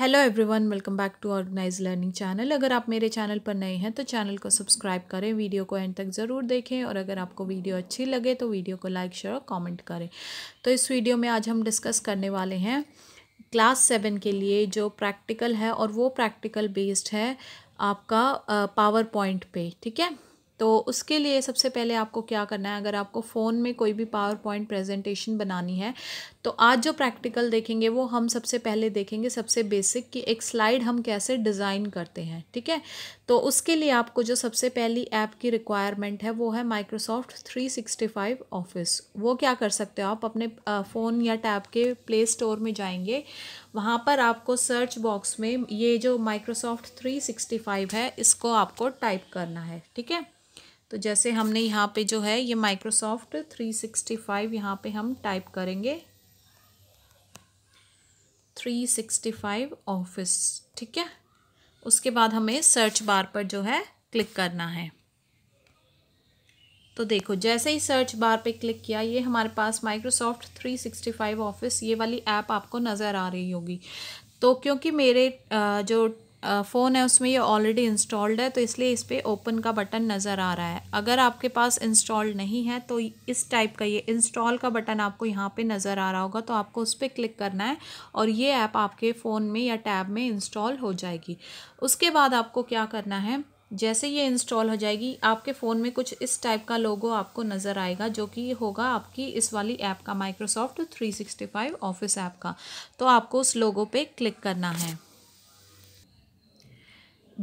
hello everyone welcome back to organise learning channel अगर आप मेरे चैनल पर नए हैं तो चैनल को सब्सक्राइब करें वीडियो को एंड तक ज़रूर देखें और अगर आपको वीडियो अच्छी लगे तो वीडियो को लाइक शेयर और कमेंट करें तो इस वीडियो में आज हम डिस्कस करने वाले हैं क्लास सेवन के लिए जो प्रैक्टिकल है और वो प्रैक्टिकल बेस्ड है आपका पावर पॉइंट पर ठीक है तो उसके लिए सबसे पहले आपको क्या करना है अगर आपको फ़ोन में कोई भी पावर पॉइंट प्रेजेंटेशन बनानी है तो आज जो प्रैक्टिकल देखेंगे वो हम सबसे पहले देखेंगे सबसे बेसिक कि एक स्लाइड हम कैसे डिज़ाइन करते हैं ठीक है तो उसके लिए आपको जो सबसे पहली ऐप की रिक्वायरमेंट है वो है माइक्रोसॉफ्ट 365 ऑफिस वो क्या कर सकते हो आप अपने फ़ोन या टैब के प्ले स्टोर में जाएंगे वहाँ पर आपको सर्च बॉक्स में ये जो माइक्रोसॉफ्ट 365 है इसको आपको टाइप करना है ठीक है तो जैसे हमने यहाँ पे जो है ये माइक्रोसॉफ्ट 365 यहाँ पर हम टाइप करेंगे 365 ऑफिस ठीक है उसके बाद हमें सर्च बार पर जो है क्लिक करना है तो देखो जैसे ही सर्च बार पे क्लिक किया ये हमारे पास माइक्रोसॉफ्ट 365 ऑफिस ये वाली ऐप आपको नज़र आ रही होगी तो क्योंकि मेरे जो फ़ोन है उसमें ये ऑलरेडी इंस्टॉल्ड है तो इसलिए इस पर ओपन का बटन नज़र आ रहा है अगर आपके पास इंस्टॉल्ड नहीं है तो इस टाइप का ये इंस्टॉल का बटन आपको यहाँ पे नज़र आ रहा होगा तो आपको उस पर क्लिक करना है और ये ऐप आपके फ़ोन में या टैब में इंस्टॉल हो जाएगी उसके बाद आपको क्या करना है जैसे ये इंस्टॉल हो जाएगी आपके फ़ोन में कुछ इस टाइप का लोगो आपको नज़र आएगा जो कि होगा आपकी इस वाली ऐप का माइक्रोसॉफ्ट 365 ऑफिस ऐप का तो आपको उस लोगो पे क्लिक करना है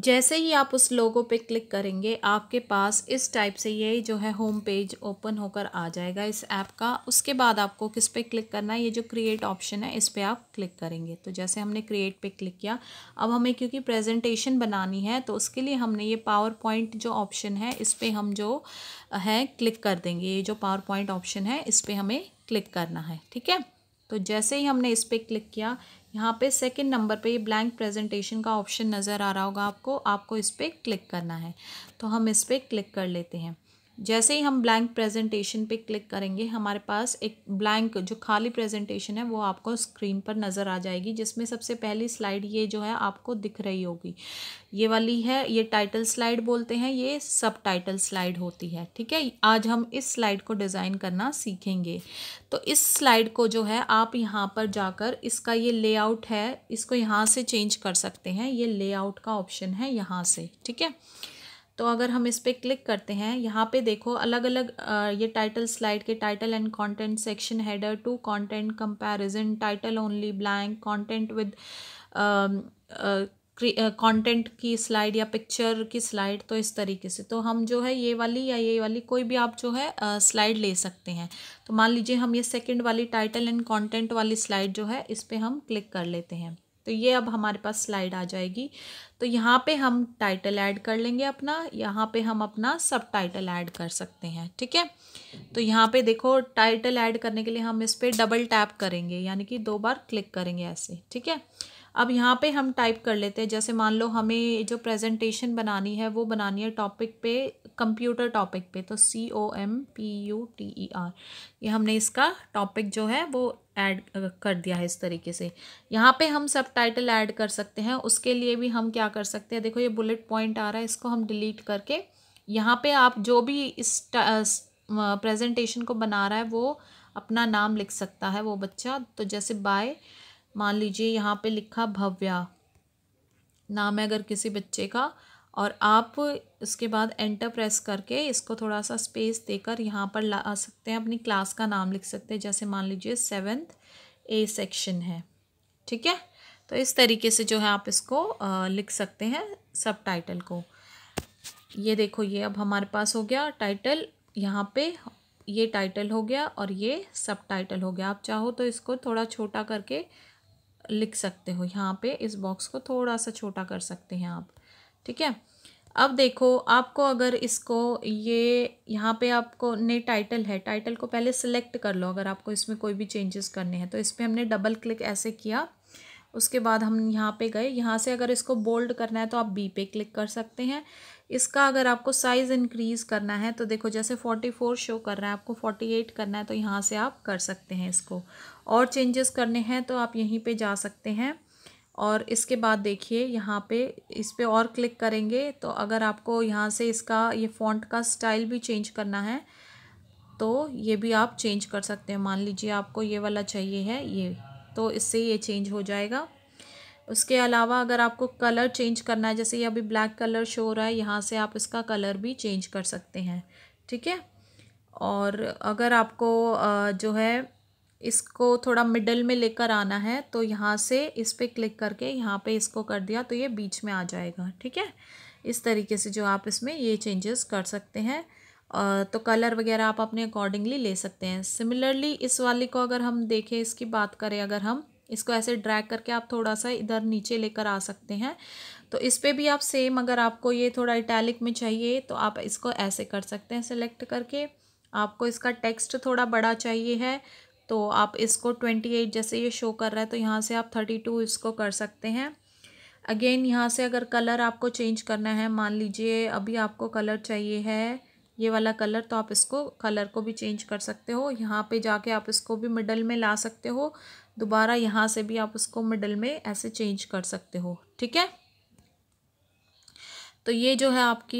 जैसे ही आप उस लोगो पे क्लिक करेंगे आपके पास इस टाइप से ये जो है होम पेज ओपन होकर आ जाएगा इस ऐप का उसके बाद आपको किस पे क्लिक करना है ये जो क्रिएट ऑप्शन है इस पे आप क्लिक करेंगे तो जैसे हमने क्रिएट पे क्लिक किया अब हमें क्योंकि प्रेजेंटेशन बनानी है तो उसके लिए हमने ये पावर पॉइंट जो ऑप्शन है इस पर हम जो है क्लिक कर देंगे ये जो पावर पॉइंट ऑप्शन है इस पर हमें क्लिक करना है ठीक है तो जैसे ही हमने इस पर क्लिक किया यहाँ पे सेकंड नंबर पे ये ब्लैंक प्रेजेंटेशन का ऑप्शन नज़र आ रहा होगा आपको आपको इस पर क्लिक करना है तो हम इस पर क्लिक कर लेते हैं जैसे ही हम ब्लैंक प्रेजेंटेशन पे क्लिक करेंगे हमारे पास एक ब्लैंक जो खाली प्रेजेंटेशन है वो आपको स्क्रीन पर नज़र आ जाएगी जिसमें सबसे पहली स्लाइड ये जो है आपको दिख रही होगी ये वाली है ये टाइटल स्लाइड बोलते हैं ये सब टाइटल स्लाइड होती है ठीक है आज हम इस स्लाइड को डिज़ाइन करना सीखेंगे तो इस स्लाइड को जो है आप यहाँ पर जाकर इसका ये लेआउट है इसको यहाँ से चेंज कर सकते हैं ये लेआउट का ऑप्शन है यहाँ से ठीक है तो अगर हम इस पर क्लिक करते हैं यहाँ पे देखो अलग अलग ये टाइटल स्लाइड के title and content section header two content comparison title only blank content with content की स्लाइड या पिक्चर की स्लाइड तो इस तरीके से तो हम जो है ये वाली या ये वाली कोई भी आप जो है स्लाइड uh, ले सकते हैं तो मान लीजिए हम ये सेकेंड वाली टाइटल एंड कॉन्टेंट वाली स्लाइड जो है इस पर हम क्लिक कर लेते हैं तो ये अब हमारे पास स्लाइड आ जाएगी तो यहाँ पे हम टाइटल ऐड कर लेंगे अपना यहाँ पे हम अपना सब टाइटल ऐड कर सकते हैं ठीक है तो यहाँ पे देखो टाइटल ऐड करने के लिए हम इस पर डबल टैप करेंगे यानी कि दो बार क्लिक करेंगे ऐसे ठीक है अब यहाँ पे हम टाइप कर लेते हैं जैसे मान लो हमें जो प्रेजेंटेशन बनानी है वो बनानी है टॉपिक पे कंप्यूटर टॉपिक पे तो C O M P U T E R ये हमने इसका टॉपिक जो है वो ऐड कर दिया है इस तरीके से यहाँ पे हम सब टाइटल ऐड कर सकते हैं उसके लिए भी हम क्या कर सकते हैं देखो ये बुलेट पॉइंट आ रहा है इसको हम डिलीट करके यहाँ पे आप जो भी इस प्रेजेंटेशन को बना रहा है वो अपना नाम लिख सकता है वो बच्चा तो जैसे बाय मान लीजिए यहाँ पे लिखा भव्या नाम है अगर किसी बच्चे का और आप उसके बाद एंटर प्रेस करके इसको थोड़ा सा स्पेस देकर यहाँ पर ला सकते हैं अपनी क्लास का नाम लिख सकते हैं जैसे मान लीजिए सेवेंथ ए सेक्शन है ठीक है तो इस तरीके से जो है आप इसको लिख सकते हैं सब टाइटल को ये देखो ये अब हमारे पास हो गया टाइटल यहाँ पे ये टाइटल हो गया और ये सब टाइटल हो गया आप चाहो तो इसको थोड़ा छोटा करके लिख सकते हो यहाँ पे इस बॉक्स को थोड़ा सा छोटा कर सकते हैं आप ठीक है अब देखो आपको अगर इसको ये यहाँ पे आपको ने टाइटल है टाइटल को पहले सिलेक्ट कर लो अगर आपको इसमें कोई भी चेंजेस करने हैं तो इस पर हमने डबल क्लिक ऐसे किया उसके बाद हम यहाँ पे गए यहाँ से अगर इसको बोल्ड करना है तो आप बी पे क्लिक कर सकते हैं इसका अगर आपको साइज़ इंक्रीज़ करना है तो देखो जैसे फोर्टी फोर शो कर रहा है आपको फोर्टी एट करना है तो यहाँ से आप कर सकते हैं इसको और चेंजेस करने हैं तो आप यहीं पे जा सकते हैं और इसके बाद देखिए यहाँ पे इस पर और क्लिक करेंगे तो अगर आपको यहाँ से इसका ये फॉन्ट का स्टाइल भी चेंज करना है तो ये भी आप चेंज कर सकते हैं मान लीजिए आपको ये वाला चाहिए है ये तो इससे ये चेंज हो जाएगा उसके अलावा अगर आपको कलर चेंज करना है जैसे ये अभी ब्लैक कलर शो हो रहा है यहाँ से आप इसका कलर भी चेंज कर सकते हैं ठीक है और अगर आपको जो है इसको थोड़ा मिडल में लेकर आना है तो यहाँ से इस पर क्लिक करके यहाँ पे इसको कर दिया तो ये बीच में आ जाएगा ठीक है इस तरीके से जो आप इसमें ये चेंजेस कर सकते हैं तो कलर वगैरह आप अपने अकॉर्डिंगली ले सकते हैं सिमिलरली इस वाले को अगर हम देखें इसकी बात करें अगर हम इसको ऐसे ड्रैग करके आप थोड़ा सा इधर नीचे लेकर आ सकते हैं तो इस पर भी आप सेम अगर आपको ये थोड़ा इटैलिक में चाहिए तो आप इसको ऐसे कर सकते हैं सेलेक्ट करके आपको इसका टेक्स्ट थोड़ा बड़ा चाहिए है तो आप इसको ट्वेंटी एट जैसे ये शो कर रहा है तो यहाँ से आप थर्टी टू इसको कर सकते हैं अगेन यहाँ से अगर कलर आपको चेंज करना है मान लीजिए अभी आपको कलर चाहिए है ये वाला कलर तो आप इसको कलर को भी चेंज कर सकते हो यहाँ पे जाके आप इसको भी मिडल में ला सकते हो दोबारा यहाँ से भी आप उसको मिडल में ऐसे चेंज कर सकते हो ठीक है तो ये जो है आपकी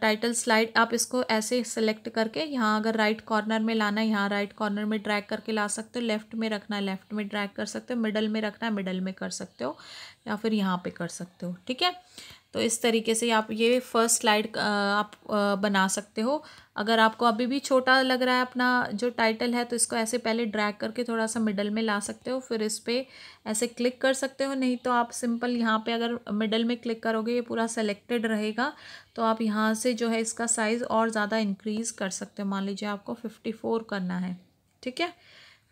टाइटल स्लाइड आप इसको ऐसे सेलेक्ट करके यहाँ अगर राइट right कॉर्नर में लाना है यहाँ राइट कॉर्नर में ड्रैग करके ला सकते हो लेफ्ट में रखना है लेफ्ट में ड्रैग कर सकते हो मिडल में रखना है मिडल में कर सकते हो या फिर यहाँ पे कर सकते हो ठीक है तो इस तरीके से आप ये फर्स्ट स्लाइड आप बना सकते हो अगर आपको अभी भी छोटा लग रहा है अपना जो टाइटल है तो इसको ऐसे पहले ड्रैग करके थोड़ा सा मिडल में ला सकते हो फिर इस पर ऐसे क्लिक कर सकते हो नहीं तो आप सिंपल यहाँ पे अगर मिडल में क्लिक करोगे ये पूरा सेलेक्टेड रहेगा तो आप यहाँ से जो है इसका साइज़ और ज़्यादा इंक्रीज़ कर सकते हो मान लीजिए आपको फिफ्टी फोर करना है ठीक है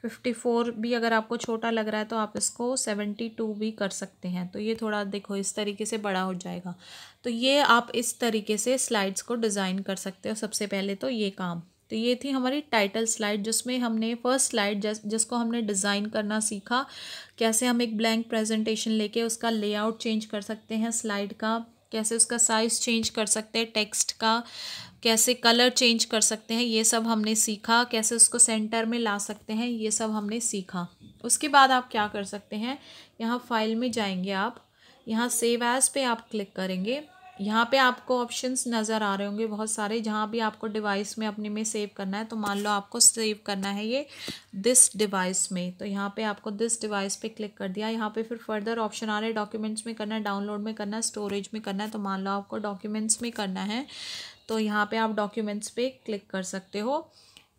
फिफ्टी फोर भी अगर आपको छोटा लग रहा है तो आप इसको सेवेंटी टू भी कर सकते हैं तो ये थोड़ा देखो इस तरीके से बड़ा हो जाएगा तो ये आप इस तरीके से स्लाइड्स को डिज़ाइन कर सकते हो सबसे पहले तो ये काम तो ये थी हमारी टाइटल स्लाइड जिसमें हमने फर्स्ट स्लाइड जिस, जिसको हमने डिज़ाइन करना सीखा कैसे हम एक ब्लैंक प्रेजेंटेशन लेके उसका लेआउट चेंज कर सकते हैं स्लाइड का कैसे उसका साइज़ चेंज कर सकते हैं टेक्स्ट का कैसे कलर चेंज कर सकते हैं ये सब हमने सीखा कैसे उसको सेंटर में ला सकते हैं ये सब हमने सीखा उसके बाद आप क्या कर सकते हैं यहाँ फाइल में जाएंगे आप यहाँ सेव एज़ पे आप क्लिक करेंगे यहाँ पे आपको ऑप्शंस नज़र आ रहे होंगे बहुत सारे जहाँ भी आपको डिवाइस में अपने में सेव करना है तो मान लो आपको सेव करना है ये दिस डिवाइस में तो यहाँ पे आपको दिस डिवाइस पे क्लिक कर दिया यहाँ पे फिर फर्दर ऑप्शन आ रहे हैं डॉक्यूमेंट्स में करना है डाउनलोड में करना है स्टोरेज में करना है तो मान लो आपको डॉक्यूमेंट्स में करना है तो यहाँ पे आप डॉक्यूमेंट्स पे क्लिक कर सकते हो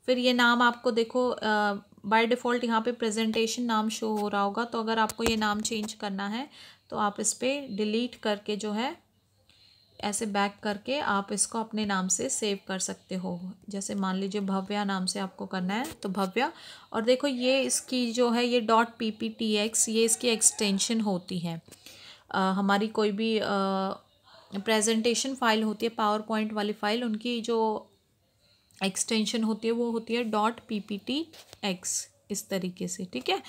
फिर ये नाम आपको देखो बाय डिफ़ॉल्ट यहाँ पे प्रेजेंटेशन नाम शो हो रहा होगा तो अगर आपको ये नाम चेंज करना है तो आप इस पर डिलीट करके जो है ऐसे बैक करके आप इसको अपने नाम से सेव कर सकते हो जैसे मान लीजिए भव्या नाम से आपको करना है तो भव्या और देखो ये इसकी जो है ये dot P P T X ये इसकी एक्सटेंशन होती है आ, हमारी कोई भी आ, प्रेजेंटेशन फाइल होती है पावर पॉइंट वाली फाइल उनकी जो एक्सटेंशन होती है वो होती है dot P P T X इस तरीके से ठीक है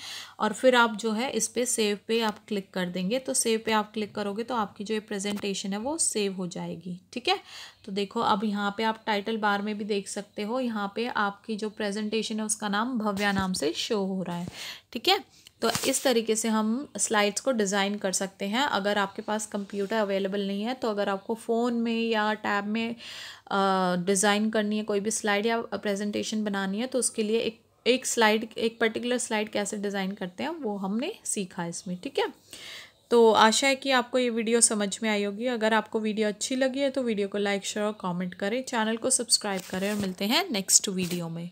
और फिर आप जो है इस पर सेव पे आप क्लिक कर देंगे तो सेव पे आप क्लिक करोगे तो आपकी जो ये प्रेजेंटेशन है वो सेव हो जाएगी ठीक है तो देखो अब यहाँ पे आप टाइटल बार में भी देख सकते हो यहाँ पे आपकी जो प्रेजेंटेशन है उसका नाम भव्या नाम से शो हो रहा है ठीक है तो इस तरीके से हम स्लाइड्स को डिज़ाइन कर सकते हैं अगर आपके पास कंप्यूटर अवेलेबल नहीं है तो अगर आपको फ़ोन में या टैब में डिज़ाइन करनी है कोई भी स्लाइड या प्रेजेंटेशन बनानी है तो उसके लिए एक एक स्लाइड एक पर्टिकुलर स्लाइड कैसे डिज़ाइन करते हैं वो हमने सीखा इसमें ठीक है तो आशा है कि आपको ये वीडियो समझ में आई होगी अगर आपको वीडियो अच्छी लगी है तो वीडियो को लाइक शेयर और कमेंट करें चैनल को सब्सक्राइब करें और मिलते हैं नेक्स्ट वीडियो में